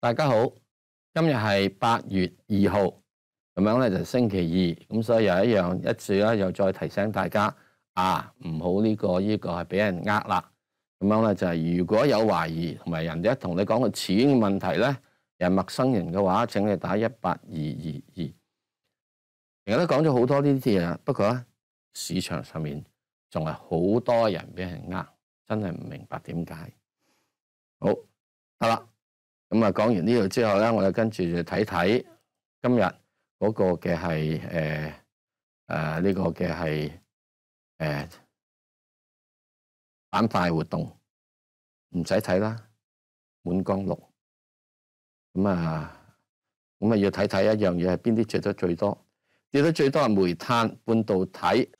大家好，今日系八月二号，咁样咧就星期二，咁所以又一样一次咧，又再提醒大家啊，唔好呢个呢个系俾人呃啦。咁样咧就系如果有怀疑同埋人哋一同你讲到钱嘅问题咧，人陌生人嘅话，请你打一八二二二。而家都讲咗好多呢啲嘢啦，不过咧市场上面仲系好多人俾人呃，真系唔明白点解。好，得啦。咁啊，讲完呢度之后咧，我哋跟住就睇睇今日嗰个嘅系诶诶呢个嘅系诶板块活动，唔使睇啦，满江绿，咁啊，咁啊要睇睇一样嘢系边啲跌得最多，跌得最多系煤炭、半导体。